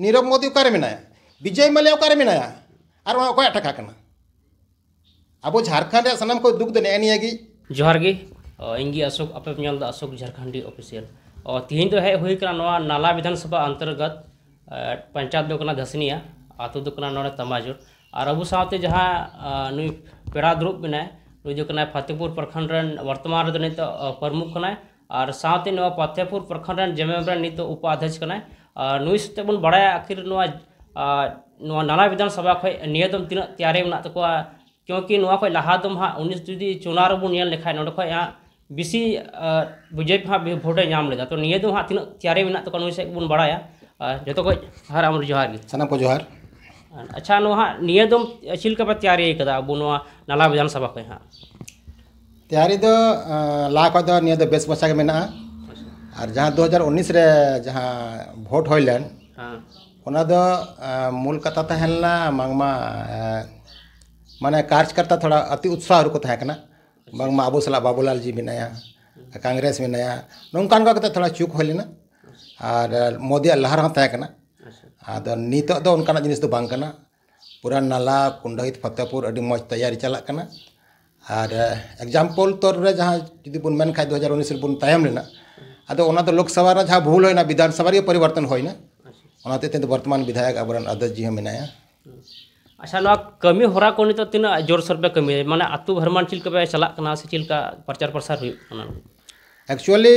नीरव मोदी अकारे मेनाया विजय मल्या अकारे मेनाया और वहाँ अकय अब झारखंड सामान को दुख दे नहीं जोहार गे इंगी अशोक अपे अशोक झारखंडी ऑफिसियल तीन तो हेज हुई करना नाला विधानसभा अंतर्गत पंचायत दो धसनिया आतो दो तमाजुर और अब साथ जहाँ नु पेड़ा दुरुब मेना नुई फतेहपुर प्रखंड वर्तमान नित प्रमुख और साथ फतेहपुर प्रखंड जेमेम नित उपाध्यक्ष नई सते बन बड़ा आखिर नाना विधानसभा खो नियम तीन तैयारी तक तो क्योंकि लहा दम हाँ उन्नीस जुदी चुनाव बन लेखा नोड़ खो हाँ बेसि बीजेपी हाँ भोटे नाम लेदा तो निये हाँ तीन तैयारी मना तक तो नुई सब बन बड़ा जो खो तो हर आम जोहार सामान को जोहार अच्छा हाँ निये दम चिलका तैयारी अब नाला विधानसभा खो हाँ तैयारी दो लाख बेस बसा के आर जहाँ 2019 रे जहाँ भोट हो हाँ। मूल कथा तो हेल्ला मांगमा मान कार्यकर्ता थोड़ा अति उत्साह को तहकना मांगमा अबू अच्छा। सला बाबूलाल जी मे कांग्रेस भी नया नौकान का थोड़ा चूक होना और मोदी लहर हाँ अद नित जिन पूरा नाला कुंडहित फतेहपुर मज तैयारी चलना और एग्जाम्पल तौर जहाँ जुदी बन दो हज़ार उन्नीस बन अदा तो लोकसभा जहाँ भूल होना विधानसभा ये परिवर्तन होना वर्तमान विधायक अब आदर्श जी में अच्छा ना कमी हरा को नीता तो तीन जोर सर पे कमी माने आतु भरमान चिल्का पे चलाक ना से चिल्का प्रचार प्रसार एक्चुअली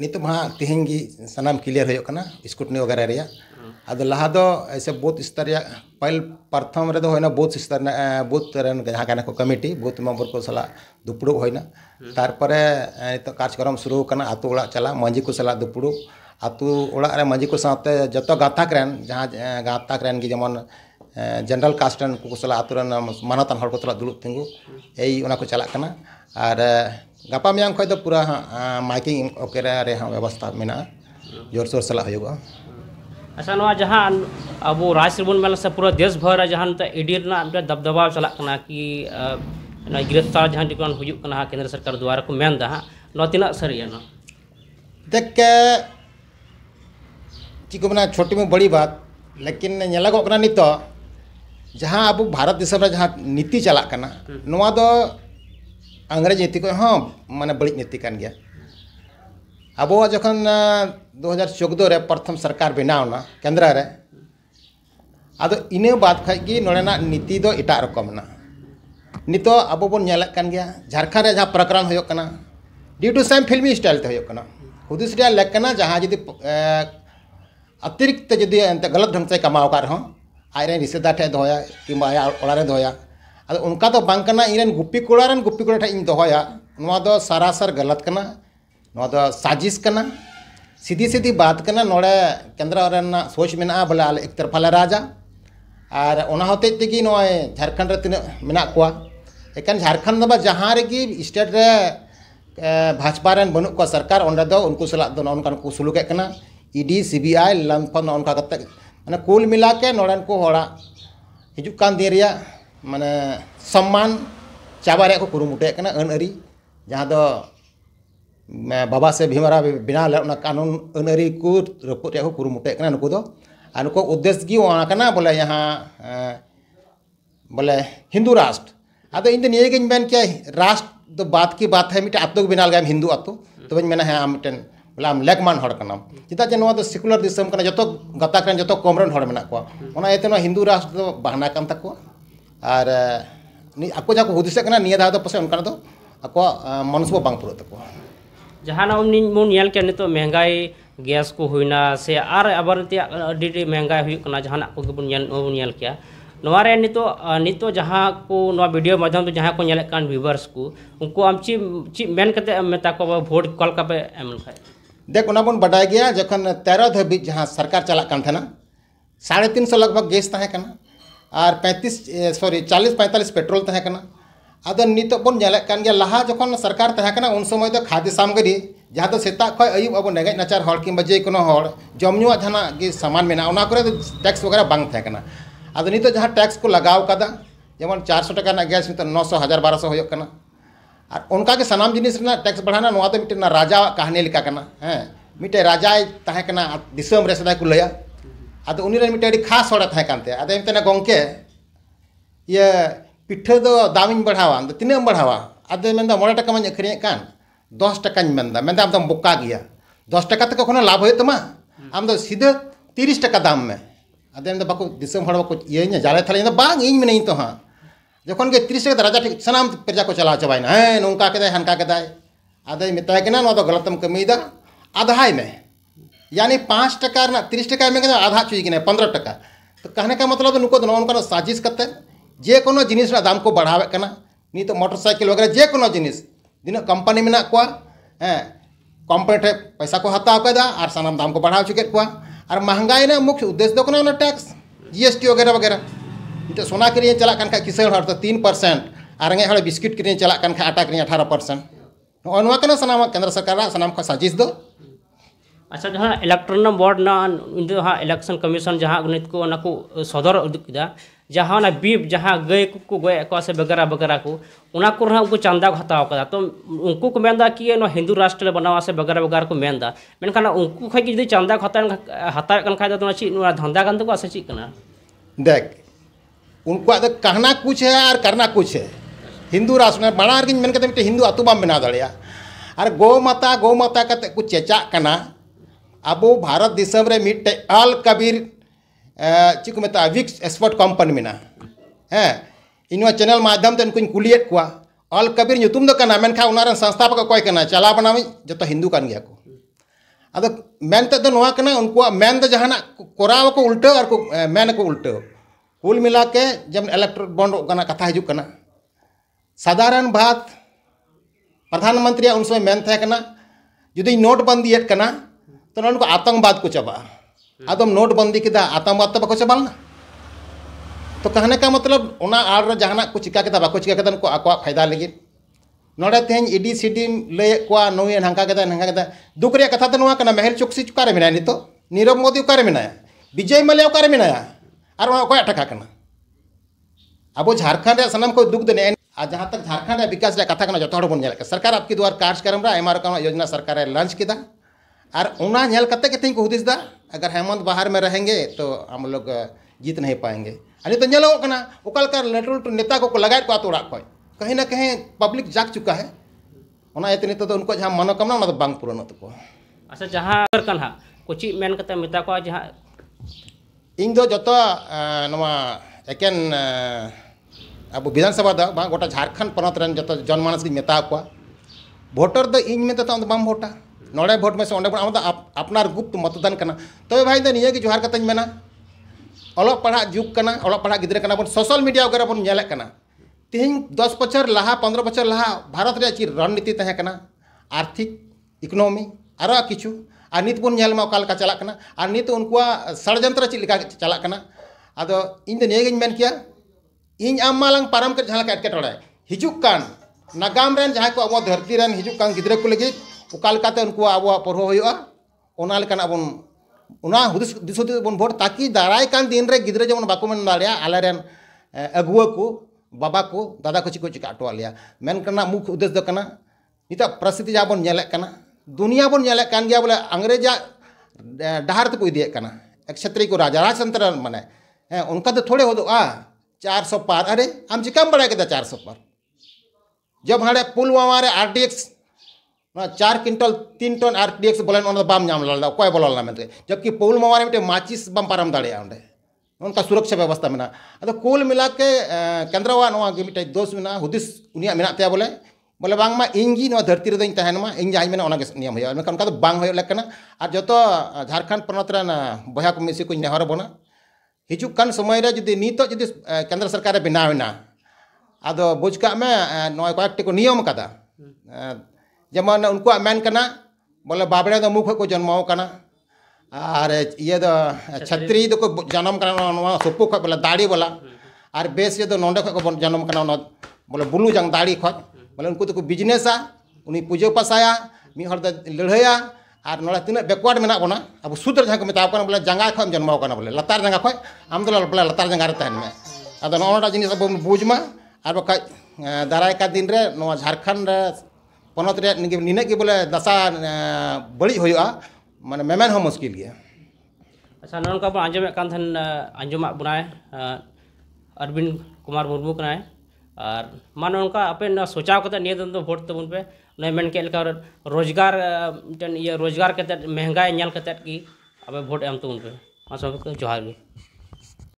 नितम हाँ तेहन सामान क्लियर होना स्कूटनी वगैरह अब लहा दो ऐसे बूथ स्तर पैल प्रथम होना बूथ स्तर बूथ जहाँ को कमिटी बूथ मेम्बर को सला दुपड़ुब होना तारे नित कार्यक्रम शुरू करना आतु ओड़ा चला मांझी को सला दुपड़ुब आतु ओड़ा मांझी को साथ जो गाथाक रन जहाँ गाथाक रन की जेमन जनरल कास्ट रन को सला आतु रन मानतान को सला दुड़ुब तिंगू यही चलना और गपा मैं खोद पूरा माइकिंग वगैरह व्यवस्था मे जोर सोर सला अच्छा ना जहाँ अब राजश्रीबन मेला पूरा देश भर जहाँ इडी दबदबा चल कि गिरफ्तार जहाँ हूँ केंद्र सरकार द्वारा को मैं हाँ तना सारी देख के देख चीको मैं छोटी में बड़ी बात लेकिन नितो जहाँ अब भारत दिसम नीति चलाना अंग्रेज नीति को हाँ माने बड़ी नीति कान गया अब जखन दो हज़ार चौदह रे प्रथम सरकार बनावना केंद्र रे अद इन बाद खी ना नीति दो एटा रकम ना नित तो अब बन कान गया झारखंड रे जहाँ प्रकरण होना ड्यू टू सेम फिल्मी स्टाइल ते तो होना हुदिस लेकना जहाँ जी अतिरिक्त जी गलत ढंग से कमाव कर रहा आयरें रिश्तेदार ठे दोया कि आया ओड़ा दोया ᱟᱫᱚ ᱚᱱᱠᱟ ᱫᱚ ᱵᱟᱝ गुपी ᱤᱧᱨᱮᱱ ᱜᱩᱯᱤ ᱠᱚᱲᱟ ᱨᱮᱱ ᱜᱩᱯᱤ गलत ᱴᱷᱮᱱ साजिश करना सीधी सीधी बात करना नोड़े केंद्र सोच में बोले आल एक तरफा ले राजा और हते तेगी झारखंड तीन मेना झारखंड जहाँ रेगी स्टेट रे भाजपा बनू को सरकार उनको सलाद को सुलूक इडी सी बी आई लंफन नौका मैं कुल मिला के नोड़न को हजूकान दिन माने सम्मान चाबा को कुरुमुटे आनआरी जहाँ दो बाबा से भीमरा बना ले कानून आनआरी को रुपुद को कुरुमुटे नुक उद्देश्य की बोले यहाँ बोले हिंदू राष्ट्र अद इन दोन के राष्ट्र तो बात की बात है मिट्टी आतुक बना लगे हिंदू आतु तब हाँ बोले आम लेकमान हड़कना चेदा जो सिकुलर दिसम जो गतक जो कम हर मेना को हिंदू राष्ट्र तो बहना कर ᱟᱨ ᱟᱠᱚ ᱡᱟᱦᱟᱸ ᱠᱚ ᱦᱩᱫᱤᱥᱮᱜ ᱠᱟᱱᱟ ᱱᱤᱭᱟᱹ ᱫᱷᱟᱣ ᱫᱚ ᱯᱟᱥᱮᱡ ᱚᱱᱠᱟᱱᱟᱜ ᱫᱚ ᱟᱠᱚᱣᱟᱜ ᱢᱚᱱᱚᱥᱵᱚ ᱵᱟᱝ ᱯᱩᱨᱟᱹᱜ ᱛᱟᱠᱚᱣᱟ ᱡᱟᱦᱟᱱᱟᱜ ᱵᱚᱱ ᱧᱮᱞ ᱠᱮᱭᱟ ᱱᱤᱛᱚᱜ ᱢᱮᱦᱜᱟᱭ ᱜᱮᱥ ᱠᱚ ᱦᱩᱭᱱᱟ ᱥᱮ ᱟᱨ ᱟᱵᱟᱨ ᱛᱮᱭᱟᱜ ᱟᱹᱰᱤ ᱢᱮᱦᱜᱟᱭ ᱦᱩᱭᱩᱜ ᱠᱟᱱᱟ ᱡᱟᱦᱟᱱᱟᱜ ᱠᱚᱜᱮ ᱵᱚᱱ ᱧᱮᱞ ᱵᱚᱱ ᱧᱮᱞ ᱠᱮᱭᱟ ᱱᱚᱣᱟ ᱨᱮ ᱱᱤᱛᱚᱜ ᱱᱤᱛᱚᱜ ᱡᱟᱦᱟᱸ ᱠᱚ ᱱᱚᱣᱟ ᱵᱷᱤᱰᱤᱭᱳ ᱢᱟᱫᱽᱫᱷᱚᱢ ᱛᱮ ᱡᱟᱦᱟᱸ ᱠᱚ ᱧᱮᱞᱮᱫ ᱠᱟᱱ ᱵᱷᱤᱣᱟᱨᱥ ᱠᱚ ᱩᱱᱠᱩ ᱟᱢ ᱪᱮᱫ ᱪᱮᱫ ᱢᱮᱱ ᱠᱟᱛᱮ ᱢᱮᱛᱟ ᱠᱚᱣᱟ ᱵᱷᱳᱴ ᱚᱠᱟ ᱞᱮᱠᱟ ᱯᱮ ᱮᱢ ᱞᱮᱠᱷᱟᱡ ᱫᱮᱠ ᱚᱱᱟ ᱵᱚᱱ ᱵᱟᱰᱟᱭ ᱜᱮᱭᱟ ᱡᱚᱠᱷᱚᱱ ᱛᱮᱨᱚ ᱫᱷᱟᱹᱵᱤᱡ ᱡᱟᱦᱟᱸ ᱥᱚᱨᱠᱟᱨ ᱪᱟᱞᱟᱜ ᱠᱟᱱ ᱛᱟᱦᱮᱱᱟ ᱥᱟᱲᱮ ᱛᱤᱱᱥᱚ ᱞᱟᱜᱽᱵᱷᱟᱜᱽ ᱜᱮᱥ ᱛᱟᱦᱮᱸ ᱠᱟᱱᱟ और पैंतीस सॉरी चालीस पैंतालीस पेट्रोल अब नितबन लहा जो सरकार उन समय तो खाद्य सामग्री जहाँ तो सेता खुब अब रेगे नाचार कि जे को जहाँ सामान मेना तो टैक्स वगैरह बात अब नित जहाँ टैक्स को लगाव का जमन चार सौ टाका गैस नित तो नौ सौ हजार बारह सौ और उनका सामान जिन टैक्स बढ़ाना तो राजा कहानी लेकिन है मिट्टे राजा तहकना सदा को लिया ᱟᱫᱚ ᱩᱱᱤ ᱨᱮᱱ ᱢᱤᱫᱴᱮᱱ ᱟᱹᱰᱤ ᱠᱷᱟᱥ ᱦᱚᱲᱮ ᱛᱟᱦᱮᱸ ᱠᱟᱱ ᱛᱟᱭᱟ ᱟᱫᱚᱭ ᱢᱮᱛᱟᱭᱟ ᱜᱚᱝᱠᱮ ᱤᱭᱟᱹ ᱯᱤᱴᱷᱟᱹ ᱫᱚ ᱫᱟᱢᱤᱧ ᱵᱟᱲᱦᱟᱣᱟ ᱟᱢ ᱫᱚ ᱛᱤᱱᱟᱹᱜ ᱮᱢ ᱵᱟᱲᱦᱟᱣᱟ ᱟᱫᱚᱭ ᱢᱮᱱᱫᱟ ᱢᱚᱬᱮ ᱴᱟᱠᱟ ᱢᱟᱧ ᱟᱹᱠᱷᱨᱤᱧᱮᱫ ᱠᱟᱱ ᱫᱚᱥ ᱴᱟᱠᱟᱧ ᱢᱮᱱᱫᱟ ᱢᱮᱱᱫᱟ ᱟᱢ ᱫᱚᱢ ᱵᱚᱠᱟ ᱜᱮᱭᱟ ᱫᱚᱥ ᱴᱟᱠᱟ ᱛᱮ ᱠᱚᱠᱷᱚᱱᱳ ᱞᱟᱵᱷ ᱦᱩᱭᱩᱜ ᱛᱟᱢᱟ ᱟᱢ ᱫᱚ ᱥᱤᱫᱷᱟᱹ ᱛᱤᱨᱤᱥ ᱴᱟᱠᱟ ᱫᱟᱢ ᱢᱮ ᱟᱫᱚᱭ ᱢᱮᱱᱫᱟ ᱵᱟᱠᱚ ᱫᱤᱥᱚᱢ ᱦᱚᱲ ᱵᱟᱠᱚ ᱤᱭᱟᱹᱧᱟ ᱡᱟᱞᱮ ᱛᱟᱦᱞᱮ ᱤᱧ ᱫᱚ ᱵᱟᱝ ᱤᱧ ᱢᱤᱱᱟᱹᱧ ᱛᱚ ᱦᱟᱸᱜ ᱡᱚᱠᱷᱚᱱ ᱜᱮ ᱛᱤᱨᱤᱥ ᱴᱟᱠᱟ ᱨᱟᱡᱟ ᱴᱷᱮᱱ ᱥᱟᱱᱟᱢ ᱯᱨᱡᱟ ᱠᱚ ᱪᱟᱞᱟᱣ ᱪᱟᱵᱟᱭᱮᱱᱟ ᱦᱮᱸ ᱱᱚᱝᱠᱟ ᱠᱮᱫᱟᱭ ᱦᱟᱱᱠᱟ ᱠᱮᱫᱟᱭ ᱟᱫᱚᱭ ᱢᱮᱛᱟᱭ ᱠᱟᱱᱟ ᱱᱚᱣᱟ ᱫᱚ ᱜᱟᱞᱟᱛᱮᱢ ᱠᱟᱹᱢᱤᱭᱮᱫᱟ ᱟᱫᱷᱟᱭ ᱢᱮ यानी पाँच टका ना तीस टका में आधा चीज गिने पंद्रह टका तो कहने का मतलब नुको तो उनका साजिश करते जे को जिनिस दाम को बढ़ावे करना नहीं तो मोटरसाइकिल वगैरह जे को जिनिस दिन कंपनी में को कंपनी ठे पैसा को हताव और सामान दाम को बढ़ा चुके को और महंगाई ना मुख्य उद्देश्य दो टैक्स जी एस टी वगैरह वगैरह मिट्टे सोना किरी चलान खान किसान हर तो तीन परसेंट और रेगे बिस्किट किरी चलान खान आटा किरी अठारह परसेंट तो ना सामान केंद्र सरकार सामान साजिश अच्छा जहाँ ᱤᱞᱮᱠᱴᱨᱚᱱᱤᱠ बोर्ड ᱱᱟ इलेक्शन कमीशन जहाँ को सदर ᱡᱟᱦᱟᱸ जहाँ बीप जहाँ गए को गए से वगैरह वगैरह को उना को उनको चंदा को हताव कदा तो उनको को मेन कि हिंदू राष्ट्र ले बनावा से वगैरह वगैरह को मेन मेनखान उनको खाई जो चंदा को हता हता कन खाय तो ची नो धंधा कन से ची देख उनको कहना कुछ है और करना कुछ है हिंदू राष्ट्र ने बड़ा अर्गिन तो हिंदू अतुबाम बना दड़िया और गौ माता गौ माता को तो चेचा अब भारत मिट्टे अल कबीर चेक मेता विक्स एक्सपोर्ट कम्पन में इन चैनल माध्यम से उनकोन कुलिए अल कबीर मेखा कोई को चला बनामी जो तो हिंदू कान गया को अब मनते उनकोन जहाँ कराव को उल्ट और मन को उल्ट कुल मिला के जब इलेक्ट्रिक बॉन्ड कथा हजना साधारण बात प्रधानमंत्री उन समय मन थे जुदी नोटबंदी एडना तो नन को आतंकवाद को चबा अब हम हम्म। नोटबंदी के आतंकवाद तो बाको ना तो कहने का मतलब उना आड़ जहाँ को चिका के बाको चिका के उनको आको फायदा लगे नोड़े तेज इडी सीडी लैद के नौए नाका के दुख दुकरिया कथा तो नवा कना महल चौकसी मिना नी तो नीरव मोदी उकारे मिना विजय मले उकारे मिना आर मेना कोया अकोया कना अब झारखंड रे सनम को दुख दिन और जहाँ तक झारखंड विकास कथा कना जो सरकार आपकी द्वार कार्यक्रम एमआर योजना सरकार लॉन्च किया और उन्हें करते कतें हूदिस अगर हेमंत बाहर में रहेंगे तो हम लोग जीत नहीं पाएंगे अभी तो नलोगना लटू लटू नेता को लगा तो कहीं ना कहीं पब्लिक जाग चुका है तो, तो उनको जहाँ मनोकामना तो पूरण तक अच्छा जहाँ कुछ मन करते को जहाँ इन दो जो एकेन अब विधानसभा गोटा झारखंड पनत जो जनमानस मेता को भोटर दो इन में तो, तो बाम भोटा नड़े भोट में से अपना मतलब गुप्त मतदान करना तब तो भाई तो निये जोहार मेना अलग पढ़ा जुग करना अलग पढ़ा गिद्रेना सोशल मीडिया वगैरह बन बोले तेहे दस बचर लहा पंद्रह बचर लहा भारत चे रणनीति आर्थिक इकोनॉमी और किचु और नित बन का चलाक और नित उन षड़ चल चलाक अद इन किया इन आम मालंग पारम के जहाँ एटके हजूक नागाम जहाँ को अब धरती हजूक गिद्रे को लगी ᱚᱠᱟ ᱞᱮᱠᱟᱛᱮ ᱩᱱᱠᱩᱣᱟᱜ ᱟᱵᱚᱣᱟᱜ ᱯᱚᱨᱦᱚ ᱦᱩᱭᱩᱜᱼᱟ ᱚᱱᱟ ᱞᱮᱠᱟᱱᱟᱜ ᱵᱚᱱ ᱚᱱᱟ ᱦᱩᱫᱤᱥ ᱫᱤᱥ ᱦᱩᱫᱤᱥ ᱵᱚᱱ ᱵᱷᱳᱴ ᱛᱟᱠᱤ ᱫᱟᱨᱟᱭ ᱠᱟᱱ ᱫᱤᱱ ᱨᱮ ᱜᱤᱫᱽᱨᱟᱹ ᱡᱮᱢᱚᱱ ᱵᱟᱠᱚ ᱢᱮᱱ ᱫᱟᱲᱮᱭᱟᱜᱼᱟ ᱟᱞᱮᱨᱮᱱ ᱟᱹᱜᱩᱣᱟᱹ ᱠᱚ ᱵᱟᱵᱟ ᱠᱚ ᱫᱟᱫᱟ ᱠᱚ ᱪᱮᱫ ᱠᱚ ᱪᱤᱠᱟᱹ ᱦᱚᱴᱚᱣᱟᱜ ᱞᱮᱭᱟ ᱢᱮᱱᱠᱷᱟᱱ ᱢᱩᱠᱷ ᱩᱫᱽᱫᱮᱥ ᱫᱚ ᱠᱟᱱᱟ ᱱᱤᱛᱚᱜ ᱯᱨᱚᱥᱛᱷᱤᱛᱤ ᱡᱟ ᱵᱚᱱ ᱧᱮᱞᱮᱫ ᱠᱟᱱᱟ ᱫᱩᱱᱤᱭᱟ ᱵᱚᱱ ᱧᱮᱞᱮᱫ ᱠᱟᱱ ᱜᱮᱭᱟ ᱵᱚᱞᱮ ᱤᱝᱨᱮᱡᱟᱜ ᱰᱟᱦᱟᱨ ᱛᱮᱠᱚ ᱤᱫᱤᱭᱮᱫ ᱠᱟᱱᱟ ᱮᱠᱥᱮᱛᱨᱤ ᱠᱚ ᱨᱟᱡᱟ ᱨᱟᱡᱽᱛᱚᱱᱛᱨ ᱢᱟᱱᱮ ᱦᱮᱸ ᱚᱱᱠᱟ ᱫᱚ ᱛᱷᱚᱲᱮ ᱦᱚᱫᱚᱜᱼᱟ चार सौ पार अरे हम जी कम बढ़ा के था चार सौ पार जब हमारे पुलवामा रे आर डी एक्स हाँ, चार क्विंटल तीन टन आर डी एक्स बोले बाम कोई बोल मेरे जबकि पौल मामा मिट्टे तो माचिस बाम पारम दाड़े उनका सुरक्षा व्यवस्था में अब कुल मिला के केंद्रवा मिट्टे दोष में हूदिस उनते बोले बोले इन गई धरती रे इन जहाँ मैं नियम होया मेनका और जतो झारखंड पनत बया को मिसी को नेहर बना हिजू समय जी नित जी केंद्र सरकार बनावेना आदो बुझ में कैकटी को नियम का जमान उन बोले बाबड़े तो मुख को जन्माओ करना और ये दो तो, छत्री दो तो जन्म सोपू सुपु खो बोले दाड़ी बोला और बेस ये दो तो नोंडे को जन्म बोले बुलू जंग दाड़ी खो बोले उनको तो बिजनेसा उन पूजा पासा मी हर लड़ाया और ना तीन बेकवार्ड मे अब सूद्र जहाँ को मताव बोले जंगा खो जन्म बोले लतार जंगा खो आम तो बोले लतार जंगा तहन में अब नौ जिन बुझमा और बखा दिन झारखंड पनत बोले दशा बड़ी हो मैं मेमेन हम मुश्किल गया अच्छा नौन का आज आजम बना अरविंद कुमार मुर्मू को मान ना अपे सोचा भोट तबन पे मन के रोजगार रोजगार महंगा नल कि अब भोट एम तबन पे जोहार